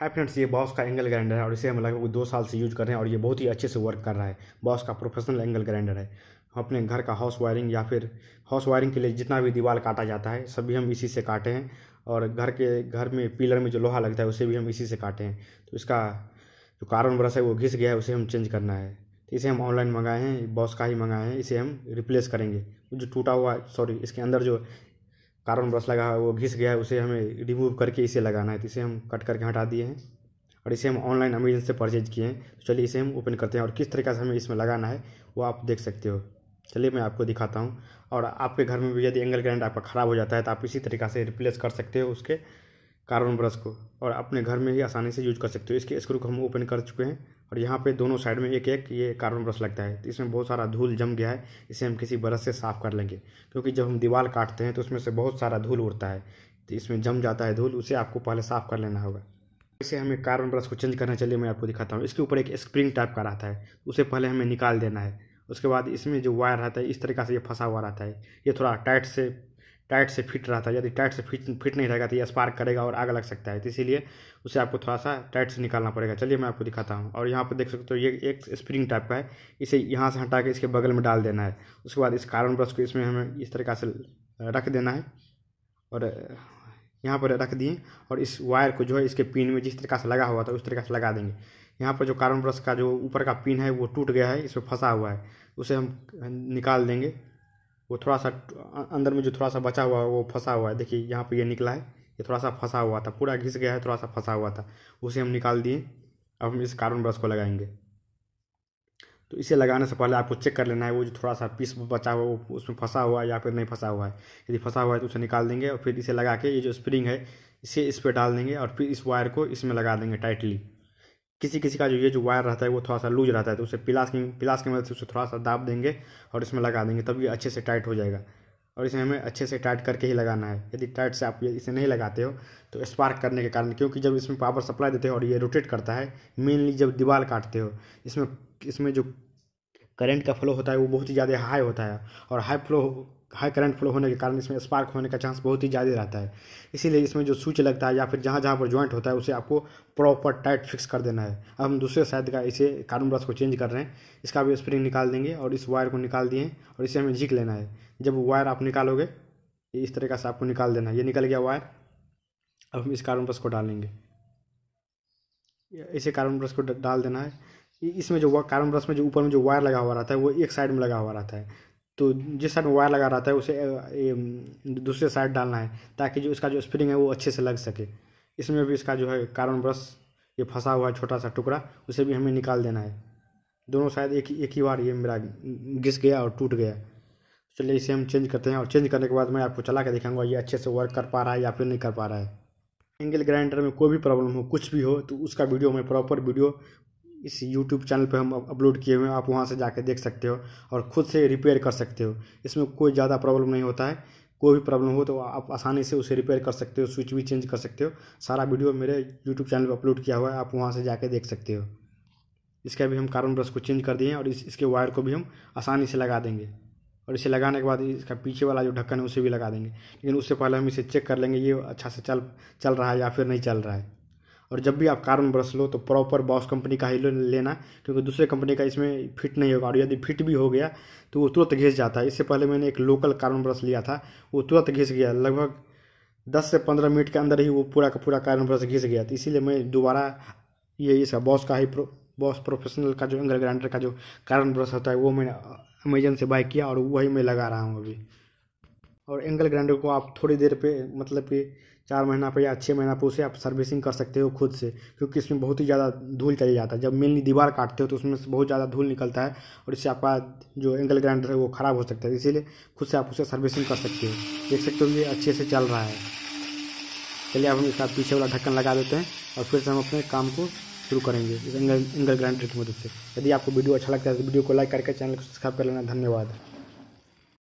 हाय friends ये Bosch का angle grinder है और इसे हम लगभग दो साल से यूज कर रहे हैं और ये बहुत ही अच्छे से वर्क कर रहा है बॉस का प्रोफेशनल एंगल ग्राइंडर है हम अपने घर का हाउस वायरिंग या फिर हाउस वायरिंग के लिए जितना भी दीवार काटा जाता है सभी हम इसी से काटे हैं और घर के घर में पिलर में जो लोहा लगता है उसे भी हम इसी से काटे हैं तो इसका जो कार्बन ब्रश है वो घिस गया है उसे हम चेंज करना है तो इसे हम ऑनलाइन मंगाए हैं बॉस का ही मंगाए हैं इसे हम रिप्लेस करेंगे जो टूटा हुआ सॉरी इसके अंदर जो कार्बन ब्रश लगा है वो घिस गया है उसे हमें रिमूव करके इसे लगाना है तो इसे हम कट करके हटा दिए हैं और इसे हम ऑनलाइन अमेजन से परचेज किए हैं तो चलिए इसे हम ओपन करते हैं और किस तरीके से हमें इसमें लगाना है वो आप देख सकते हो चलिए मैं आपको दिखाता हूँ और आपके घर में भी यदि एंगल ग्राइंड आपका ख़राब हो जाता है तो आप इसी तरीका से रिप्लेस कर सकते हो उसके कार्बन ब्रश को और अपने घर में ही आसानी से यूज कर सकते हो इसके स्क्रू को हम ओपन कर चुके हैं और यहाँ पे दोनों साइड में एक एक ये कार्बन ब्रश लगता है तो इसमें बहुत सारा धूल जम गया है इसे हम किसी ब्रश से साफ़ कर लेंगे क्योंकि जब हम दीवार काटते हैं तो उसमें से बहुत सारा धूल उड़ता है तो इसमें जम जाता है धूल उसे आपको पहले साफ़ कर लेना होगा इसे हमें कार्बन ब्रश को चेंज करना चलिए मैं आपको दिखाता हूँ इसके ऊपर एक स्प्रिंग टाइप का रहता है उसे पहले हमें निकाल देना है उसके बाद इसमें जो वायर रहता है इस तरीका से ये फंसा हुआ रहता है ये थोड़ा टाइट से टाइट से फिट रहता है यदि टाइट से फिट फिट नहीं रहेगा तो ये स्पार्क करेगा और आग लग सकता है तो इसीलिए उसे आपको थोड़ा सा टाइट से निकालना पड़ेगा चलिए मैं आपको दिखाता हूँ और यहाँ पर देख सकते हो ये एक स्प्रिंग टाइप का है इसे यहाँ से हटा के इसके बगल में डाल देना है उसके बाद इस कार्बन ब्रश को इसमें हमें इस तरीका से रख देना है और यहाँ पर रख दिए और इस वायर को जो है इसके पिन में जिस तरीका से लगा हुआ था उस तरीका से लगा देंगे यहाँ पर जो कार्बन ब्रश का जो ऊपर का पिन है वो टूट गया है इसमें फंसा हुआ है उसे हम निकाल देंगे वो थोड़ा सा अंदर में जो थोड़ा सा बचा हुआ है वो फंसा हुआ है देखिए यहाँ पर ये निकला है ये थोड़ा सा फंसा हुआ था पूरा घिस गया है थोड़ा सा फंसा हुआ था उसे हम निकाल दिए अब हम इस कार्बन ब्रश को लगाएंगे तो इसे लगाने से पहले आपको चेक कर लेना है वो जो थोड़ा सा पीस बचा हुआ वो उसमें फंसा हुआ है या फिर नहीं फंसा हुआ है यदि फंसा हुआ है तो उसे निकाल देंगे और फिर इसे लगा के ये जो स्प्रिंग है इसे इस पर डाल देंगे और फिर इस वायर को इसमें लगा देंगे टाइटली किसी किसी का जो ये जो वायर रहता है वो थोड़ा सा लूज रहता है तो उसे पिलास की पिलास की मदद से उसे थोड़ा सा दाब देंगे और इसमें लगा देंगे तब ये अच्छे से टाइट हो जाएगा और इसे हमें अच्छे से टाइट करके ही लगाना है यदि टाइट से आप इसे नहीं लगाते हो तो स्पार्क करने के कारण क्योंकि जब इसमें पावर सप्लाई देते हो और ये रोटेट करता है मेनली जब दीवार काटते हो इसमें इसमें जो करंट का फ्लो होता है वो बहुत ही ज़्यादा हाई होता है और high flow high current flow होने के कारण इसमें स्पार्क होने का चांस बहुत ही ज़्यादा रहता है इसीलिए इसमें जो स्विच लगता है या फिर जहाँ जहाँ पर जॉइंट होता है उसे आपको प्रॉपर टाइट फिक्स कर देना है अब हम दूसरे साइड का इसे कार्बन ब्रश को चेंज कर रहे हैं इसका भी स्प्रिंग निकाल देंगे और इस वायर को निकाल दिए और इसे हमें झीक लेना है जब वायर आप निकालोगे इस तरीका से आपको निकाल देना है ये निकल गया वायर अब हम इस कार्बन ब्रश को डालेंगे इसे कार्बन ब्रश को डाल देना है इसमें जो कार्बन ब्रश में जो ऊपर में जो वायर लगा हुआ रहता है वो एक साइड में लगा हुआ रहता है तो जिस साइड में वायर लगा रहता है उसे दूसरे साइड डालना है ताकि जो इसका जो स्प्रिंग है वो अच्छे से लग सके इसमें भी इसका जो है कार्बन ब्रश ये फंसा हुआ छोटा सा टुकड़ा उसे भी हमें निकाल देना है दोनों शायद एक एक ही बार ये मेरा घिस गया और टूट गया चलिए इसे हम चेंज करते हैं और चेंज करने के बाद मैं आपको चला के दिखाऊंगा ये अच्छे से वर्क कर पा रहा है या फिर नहीं कर पा रहा है एंगल ग्राइंडर में कोई भी प्रॉब्लम हो कुछ भी हो तो उसका वीडियो मैं प्रॉपर वीडियो इस यूट्यूब चैनल पर हम अपलोड किए हुए हैं आप वहाँ से जाके देख सकते हो और ख़ुद से रिपेयर कर सकते हो इसमें कोई ज़्यादा प्रॉब्लम नहीं होता है कोई भी प्रॉब्लम हो तो आप आसानी से उसे रिपेयर कर सकते हो स्विच भी चेंज कर सकते हो सारा वीडियो मेरे यूट्यूब चैनल पर अपलोड किया हुआ है आप वहाँ से जाके देख सकते हो इसका भी हम कार्बन ब्रश को चेंज कर दिए हैं और इस इसके वायर को भी हम आसानी से लगा देंगे और इसे लगाने के बाद इसका पीछे वाला जो ढक्कन है उसे भी लगा देंगे लेकिन उससे पहले हम इसे चेक कर लेंगे ये अच्छा से चल चल रहा है या फिर नहीं चल रहा है और जब भी आप कार में ब्रश लो तो प्रॉपर बॉस कंपनी का ही लेना क्योंकि दूसरे कंपनी का इसमें फिट नहीं होगा और यदि फिट भी हो गया तो वो तुरंत घिस जाता है इससे पहले मैंने एक लोकल कार्बन ब्रश लिया था वो तुरंत घिस गया लगभग दस से पंद्रह मिनट के अंदर ही वो पूरा का पूरा कार्बन ब्रश घिस गया तो इसीलिए मैं दोबारा ये इसका बॉस का ही प्रो, बॉस प्रोफेशनल का जो एंगल ग्राइंडर का जो कार्बन ब्रश होता है वो मैंने अमेजन से बाय किया और वही मैं लगा रहा हूँ अभी और एंगल ग्राइंडर को आप थोड़ी देर पे मतलब कि चार महीना पर या छः महीना पर उसे आप सर्विसिंग कर सकते हो खुद से क्योंकि इसमें बहुत ही ज़्यादा धूल चले जाता है जब मेनली दीवार काटते हो तो उसमें से बहुत ज़्यादा धूल निकलता है और इससे आपका जो एंगल ग्राइंडर है वो ख़राब हो सकता है इसीलिए खुद से आप उसे सर्विसिंग कर सकते हो देख सकते हो ये अच्छे से चल रहा है चलिए अब हम इसका पीछे वाला ढक्कन लगा देते हैं और फिर से हम अपने काम को शुरू करेंगे इस एंगल एंगल ग्राइंडर की मदद से यदि आपको वीडियो अच्छा लगता है तो वीडियो को लाइक करके चैनल को सब्सक्राइब कर लेना धन्यवाद